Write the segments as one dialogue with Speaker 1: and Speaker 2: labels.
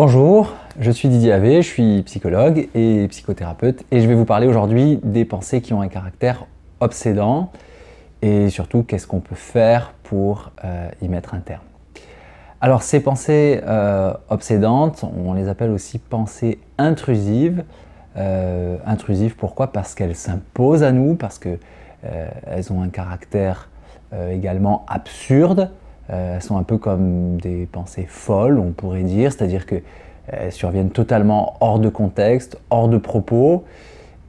Speaker 1: Bonjour, je suis Didier Avé, je suis psychologue et psychothérapeute et je vais vous parler aujourd'hui des pensées qui ont un caractère obsédant et surtout qu'est-ce qu'on peut faire pour euh, y mettre un terme. Alors ces pensées euh, obsédantes, on les appelle aussi pensées intrusives. Euh, intrusives pourquoi Parce qu'elles s'imposent à nous, parce qu'elles ont un caractère également absurde euh, sont un peu comme des pensées folles, on pourrait dire, c'est-à-dire qu'elles euh, surviennent totalement hors de contexte, hors de propos.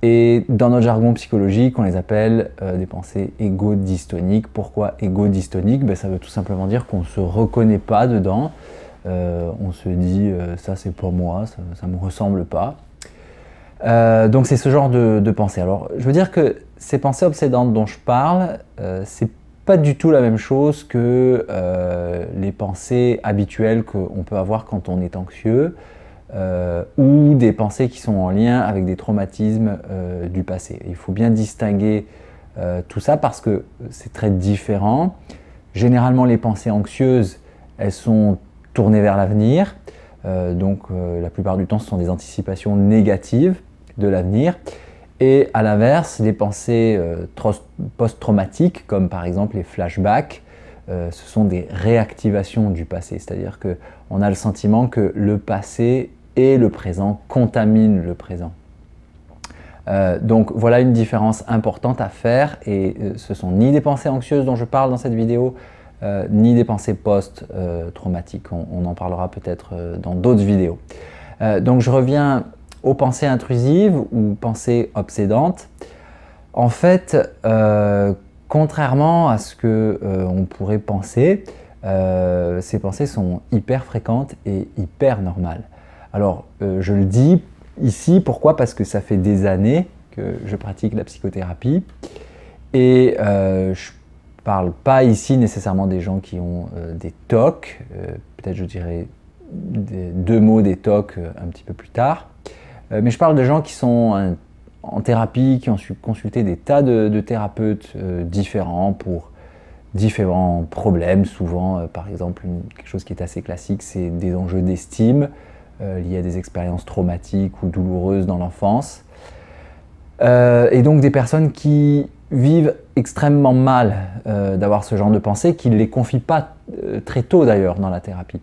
Speaker 1: Et dans notre jargon psychologique, on les appelle euh, des pensées égo-dystoniques. Pourquoi égo-dystonique ben, Ça veut tout simplement dire qu'on ne se reconnaît pas dedans. on se dit ça c'est pour moi, ça ne me ressemble pas. donc c'est ce genre de, pensée. Alors je veux dire que ces pensées obsédantes dont je parle, c'est pas du tout la même chose que euh, les pensées habituelles qu'on peut avoir quand on est anxieux euh, ou des pensées qui sont en lien avec des traumatismes euh, du passé. Il faut bien distinguer tout ça parce que c'est très différent. Généralement, les pensées anxieuses, elles sont tournées vers l'avenir. donc, la plupart du temps, ce sont des anticipations négatives de l'avenir. Et à l'inverse, les pensées euh, post-traumatiques, comme par exemple les flashbacks, euh, ce sont des réactivations du passé. C'est-à-dire qu'on a le sentiment que le passé et le présent contaminent le présent. Euh, donc voilà une différence importante à faire et ce sont ni des pensées anxieuses dont je parle dans cette vidéo, ni des pensées post-traumatiques. On, on, en parlera peut-être dans d'autres vidéos. donc je reviens aux pensées intrusives ou pensées obsédantes. En fait, euh, contrairement à ce que euh, on pourrait penser, euh, ces pensées sont hyper fréquentes et hyper normales. Alors, je le dis ici, pourquoi Parce que ça fait des années que je pratique la psychothérapie et je parle pas ici nécessairement des gens qui ont des TOC, peut-être je dirais deux mots des TOC un petit peu plus tard. Euh, mais je parle de gens qui sont euh, en thérapie, qui ont consulté des tas de, thérapeutes euh, différents pour différents problèmes. Souvent, par exemple, quelque chose qui est assez classique, c'est des enjeux d'estime liés à des expériences traumatiques ou douloureuses dans l'enfance. et donc des personnes qui vivent extrêmement mal d'avoir ce genre de pensée, qui ne les confient pas très tôt d'ailleurs dans la thérapie.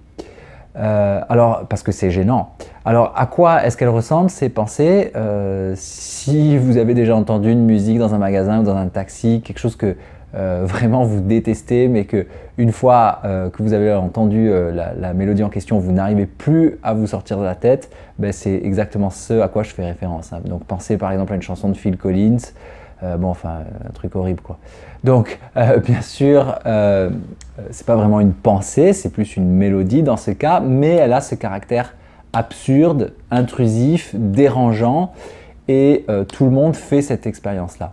Speaker 1: Euh, alors, parce que c'est gênant. Alors, à quoi est-ce qu'elle ressemble ces pensées euh, Si vous avez déjà entendu une musique dans un magasin ou dans un taxi, quelque chose que euh, vraiment vous détestez, mais que une fois que vous avez entendu la, mélodie en question, vous n'arrivez plus à vous sortir de la tête, ben, c'est exactement ce à quoi je fais référence. Hein. Donc, pensez par exemple à une chanson de Phil Collins. Euh, bon, enfin, un truc horrible, quoi. Donc, euh, bien sûr, euh, c'est pas vraiment une pensée, c'est plus une mélodie dans ce cas, mais elle a ce caractère absurde, intrusif, dérangeant, et tout le monde fait cette expérience-là.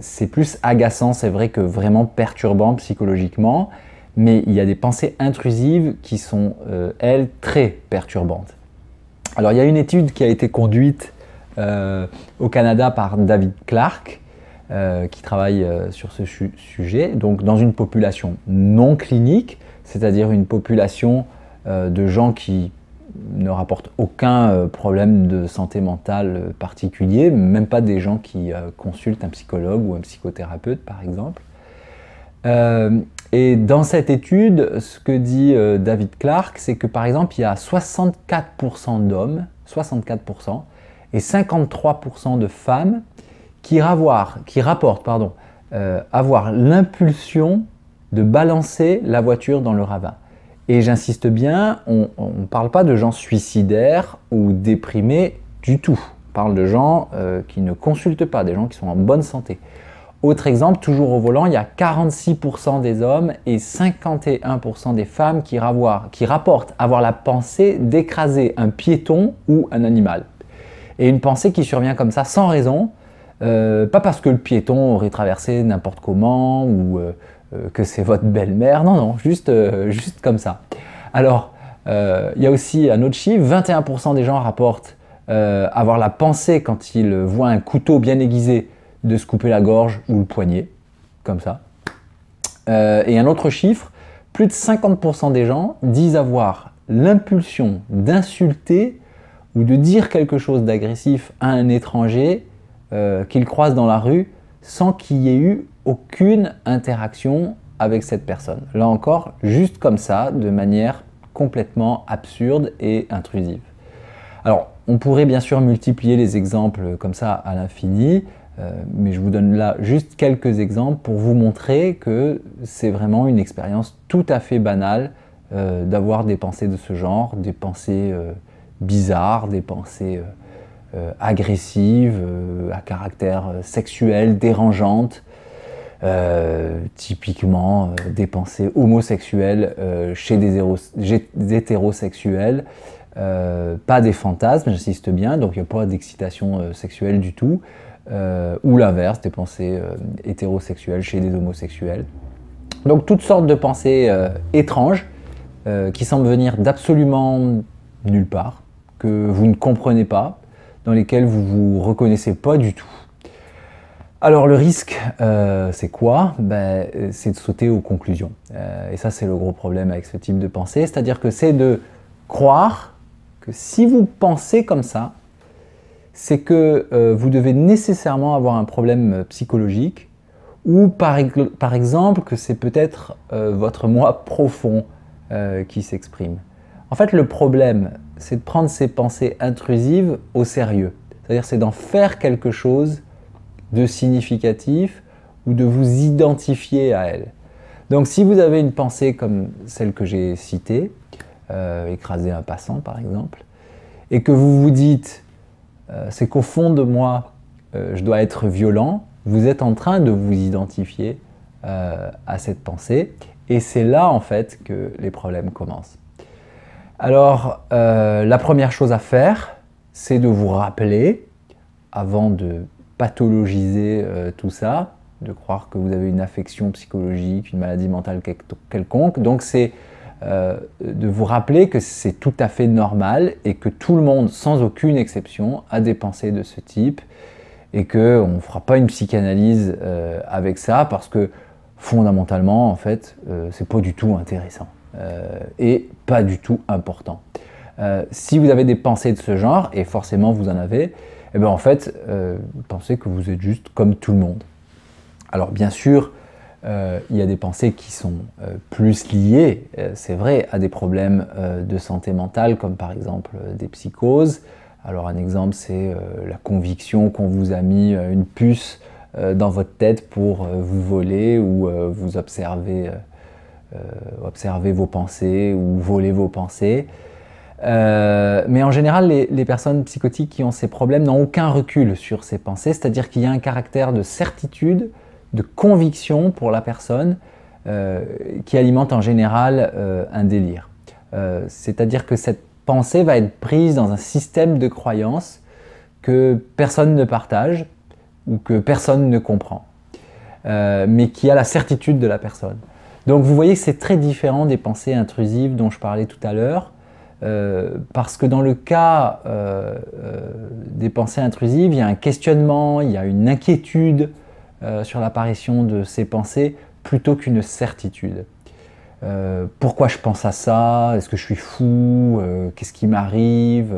Speaker 1: c'est plus agaçant, c'est vrai, que vraiment perturbant psychologiquement, mais il y a des pensées intrusives qui sont, elles, très perturbantes. Alors, il y a une étude qui a été conduite euh, au Canada par David Clark, euh, qui travaille euh, sur ce sujet, donc dans une population non clinique, c'est-à-dire une population de gens qui ne rapportent aucun problème de santé mentale particulier, même pas des gens qui consultent un psychologue ou un psychothérapeute par exemple. et dans cette étude, ce que dit David Clark, c'est que par exemple, il y a 64% d'hommes, 64%, et 53% de femmes qui, qui rapportent euh, avoir l'impulsion de balancer la voiture dans le ravin. Et j'insiste bien, on ne parle pas de gens suicidaires ou déprimés du tout. On parle de gens euh, qui ne consultent pas, des gens qui sont en bonne santé. Autre exemple, toujours au volant, il y a 46% des hommes et 51% des femmes qui rapportent avoir la pensée d'écraser un piéton ou un animal. Et une pensée qui survient comme ça, sans raison, euh, pas parce que le piéton aurait traversé n'importe comment ou euh, euh, que c'est votre belle-mère, non, non, juste, juste comme ça. Alors, il y a aussi un autre chiffre, 21% des gens rapportent avoir la pensée quand ils voient un couteau bien aiguisé de se couper la gorge ou le poignet, comme ça. et un autre chiffre, plus de 50% des gens disent avoir l'impulsion d'insulter ou de dire quelque chose d'agressif à un étranger euh, qu'il croise dans la rue sans qu'il y ait eu aucune interaction avec cette personne. Là encore, juste comme ça, de manière complètement absurde et intrusive. Alors, on pourrait bien sûr multiplier les exemples comme ça à l'infini, euh, mais je vous donne là juste quelques exemples pour vous montrer que c'est vraiment une expérience tout à fait banale euh, d'avoir des pensées de ce genre, des pensées bizarres, des pensées euh, euh, agressives, euh, à caractère sexuel, dérangeantes, typiquement des pensées homosexuelles chez des, des hétérosexuels, pas des fantasmes, j'insiste bien, donc il n'y a pas d'excitation sexuelle du tout, ou l'inverse, des pensées hétérosexuelles chez des homosexuels. Donc toutes sortes de pensées étranges qui semblent venir d'absolument nulle part, que vous ne comprenez pas, dans lesquels vous ne vous reconnaissez pas du tout. Alors le risque, euh, c'est quoi ben, C'est de sauter aux conclusions. Euh, et ça, c'est le gros problème avec ce type de pensée. C'est-à-dire que c'est de croire que si vous pensez comme ça, c'est que euh, vous devez nécessairement avoir un problème psychologique ou par exemple que c'est peut-être votre moi profond qui s'exprime. En fait, le problème, c'est de prendre ces pensées intrusives au sérieux. C'est-à-dire, c'est d'en faire quelque chose de significatif ou de vous identifier à elles. Donc, si vous avez une pensée comme celle que j'ai citée, euh, écraser un passant par exemple, et que vous vous dites, euh, c'est qu'au fond de moi, euh, je dois être violent, vous êtes en train de vous identifier à cette pensée, et c'est là en fait que les problèmes commencent. Alors, euh, la première chose à faire, c'est de vous rappeler, avant de pathologiser euh, tout ça, de croire que vous avez une affection psychologique, une maladie mentale quelconque. Donc, c'est euh, de vous rappeler que c'est tout à fait normal et que tout le monde, sans aucune exception, a des pensées de ce type et qu'on ne fera pas une psychanalyse avec ça parce que fondamentalement, en fait, c'est pas du tout intéressant. Euh, et pas du tout important. Euh, si vous avez des pensées de ce genre, et forcément vous en avez, eh bien en fait, euh, pensez que vous êtes juste comme tout le monde. Alors bien sûr, il y a des pensées qui sont plus liées, c'est vrai, à des problèmes de santé mentale, comme par exemple des psychoses. Alors un exemple, c'est la conviction qu'on vous a mis une puce dans votre tête pour vous voler ou vous observer euh, observer vos pensées ou voler vos pensées. Euh, mais en général, les, personnes psychotiques qui ont ces problèmes n'ont aucun recul sur ces pensées, c'est-à-dire qu'il y a un caractère de certitude, de conviction pour la personne euh, qui alimente en général un délire. c'est-à-dire que cette pensée va être prise dans un système de croyances que personne ne partage ou que personne ne comprend, mais qui a la certitude de la personne. Donc vous voyez que c'est très différent des pensées intrusives dont je parlais tout à l'heure. Euh, parce que dans le cas euh, euh, des pensées intrusives, il y a un questionnement, il y a une inquiétude sur l'apparition de ces pensées plutôt qu'une certitude. pourquoi je pense à ça Est-ce que je suis fou Qu'est-ce qui m'arrive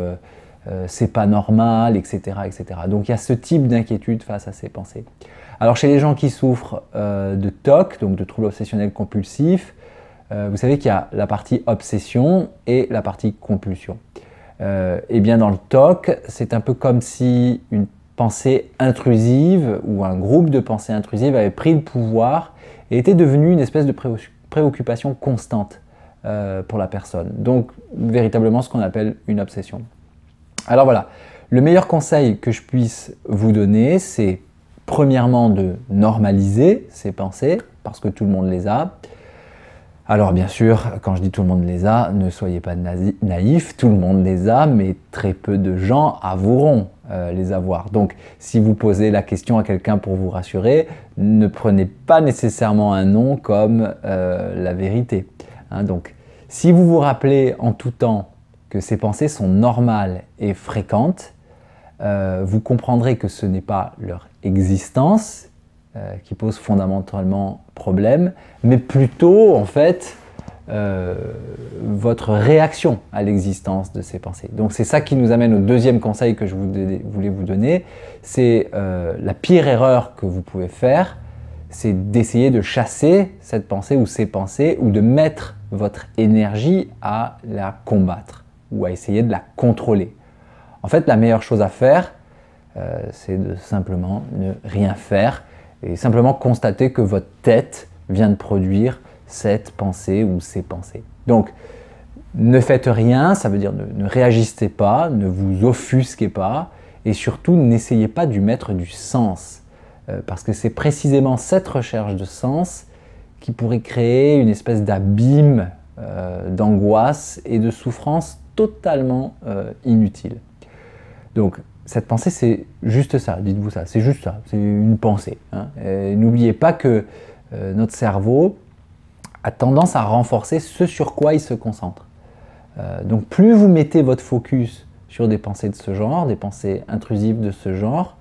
Speaker 1: euh, c'est pas normal, etc., etc. Donc il y a ce type d'inquiétude face à ces pensées. Alors chez les gens qui souffrent euh, de TOC, donc de troubles obsessionnels compulsifs, euh, vous savez qu'il y a la partie obsession et la partie compulsion. et bien dans le TOC, c'est un peu comme si une pensée intrusive ou un groupe de pensées intrusives avait pris le pouvoir et était devenu une espèce de préoccupation constante pour la personne. Donc véritablement ce qu'on appelle une obsession. Alors voilà, le meilleur conseil que je puisse vous donner, c'est premièrement de normaliser ces pensées, parce que tout le monde les a. Alors bien sûr, quand je dis tout le monde les a, ne soyez pas naïfs, tout le monde les a, mais très peu de gens avoueront euh, les avoir. Donc si vous posez la question à quelqu'un pour vous rassurer, ne prenez pas nécessairement un nom comme euh, la vérité. Hein. donc si vous vous rappelez en tout temps ces pensées sont normales et fréquentes, euh, vous comprendrez que ce n'est pas leur existence euh, qui pose fondamentalement problème, mais plutôt en fait euh, votre réaction à l'existence de ces pensées. Donc c'est ça qui nous amène au deuxième conseil que je voulais vous donner, c'est la pire erreur que vous pouvez faire, c'est d'essayer de chasser cette pensée ou ces pensées ou de mettre votre énergie à la combattre ou à essayer de la contrôler. En fait, la meilleure chose à faire, euh, c'est de simplement ne rien faire et simplement constater que votre tête vient de produire cette pensée ou ces pensées. Donc, ne faites rien, ça veut dire ne, réagissez pas, ne vous offusquez pas et surtout n'essayez pas d'y mettre du sens. Euh, parce que c'est précisément cette recherche de sens qui pourrait créer une espèce d'abîme euh, d'angoisse et de souffrance totalement euh, inutile. Donc, cette pensée, c'est juste ça, dites-vous ça, c'est juste ça, c'est une pensée. Hein. N'oubliez pas que euh, notre cerveau a tendance à renforcer ce sur quoi il se concentre. Euh, donc, plus vous mettez votre focus sur des pensées de ce genre, des pensées intrusives de ce genre,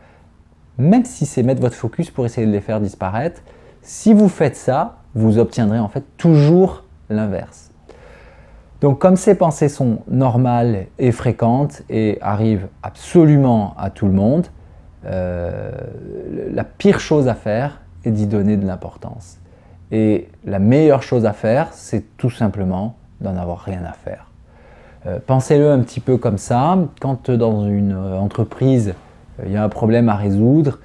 Speaker 1: même si c'est mettre votre focus pour essayer de les faire disparaître, si vous faites ça, vous obtiendrez en fait toujours l'inverse. Donc comme ces pensées sont normales et fréquentes et arrivent absolument à tout le monde, euh, la pire chose à faire est d'y donner de l'importance. Et la meilleure chose à faire, c'est tout simplement d'en avoir rien à faire. Euh, pensez-le un petit peu comme ça, quand euh, dans une entreprise, il y a un problème à résoudre,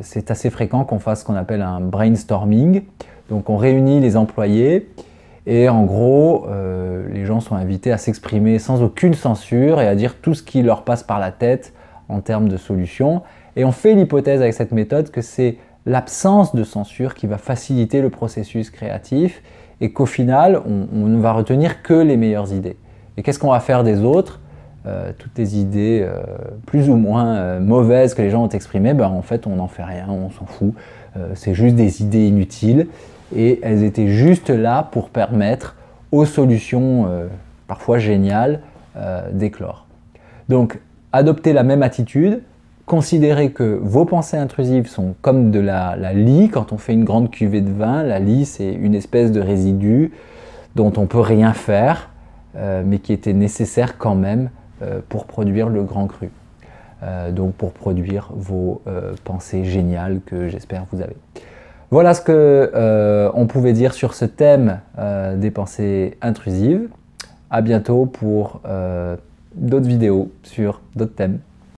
Speaker 1: c'est assez fréquent qu'on fasse ce qu'on appelle un brainstorming. Donc on réunit les employés et en gros, euh, les gens sont invités à s'exprimer sans aucune censure et à dire tout ce qui leur passe par la tête en termes de solutions. Et on fait l'hypothèse avec cette méthode que c'est l'absence de censure qui va faciliter le processus créatif et qu'au final, on, ne va retenir que les meilleures idées. Et qu'est-ce qu'on va faire des autres euh, Toutes les idées euh, plus ou moins mauvaises que les gens ont exprimées, ben, en fait, on n'en fait rien, on s'en fout. c'est juste des idées inutiles et elles étaient juste là pour permettre aux solutions euh, parfois géniales euh, d'éclore. Donc, adoptez la même attitude, considérez que vos pensées intrusives sont comme de la, la lie. Quand on fait une grande cuvée de vin, la lie, c'est une espèce de résidu dont on ne peut rien faire, euh, mais qui était nécessaire quand même pour produire le grand cru. donc, pour produire vos pensées géniales que j'espère vous avez. Voilà ce que euh, on pouvait dire sur ce thème euh, des pensées intrusives. À bientôt pour euh, d'autres vidéos sur d'autres thèmes.